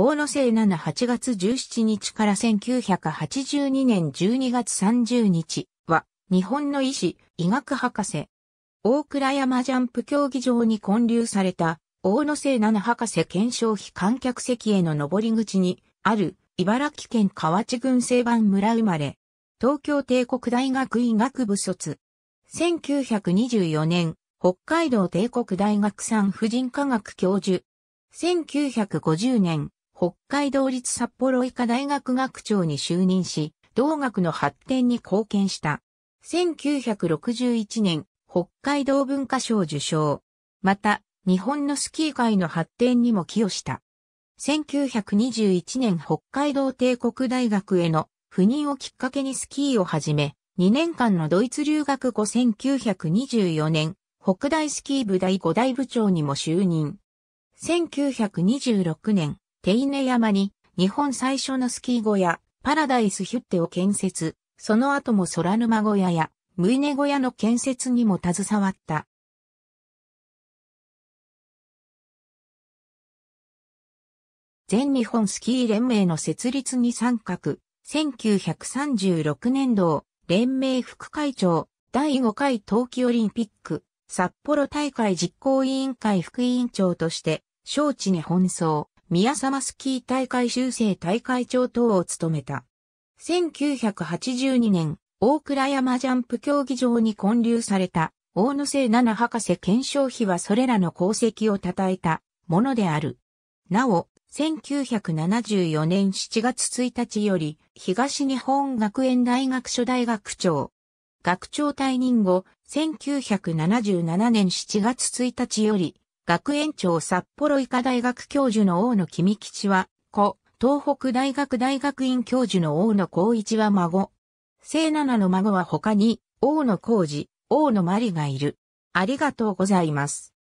大野生七8月17日から1982年12月30日は、日本の医師、医学博士。大倉山ジャンプ競技場に建立された、大野生七博士検証費観客席への上り口に、ある、茨城県河内郡西番村生まれ。東京帝国大学医学部卒。1924年、北海道帝国大学産婦人科学教授。1950年、北海道立札幌医科大学学長に就任し、同学の発展に貢献した。1961年、北海道文化賞受賞。また、日本のスキー界の発展にも寄与した。1921年北海道帝国大学への赴任をきっかけにスキーを始め、2年間のドイツ留学後1924年、北大スキー部第5大部長にも就任。1926年、手稲山に日本最初のスキー小屋、パラダイスヒュッテを建設、その後も空沼小屋や、ムイネ小屋の建設にも携わった。全日本スキー連盟の設立に参画、1936年度、連盟副会長、第5回冬季オリンピック、札幌大会実行委員会副委員長として、招致に奔走。宮様スキー大会修正大会長等を務めた。1982年、大倉山ジャンプ競技場に建立された、大野瀬七博士検証費はそれらの功績を称えたものである。なお、1974年7月1日より、東日本学園大学所大学長。学長退任後、1977年7月1日より、学園長札幌医科大学教授の大野君吉は、子、東北大学大学院教授の大野光一は孫。聖七の孫は他に、大野光二、大野真理がいる。ありがとうございます。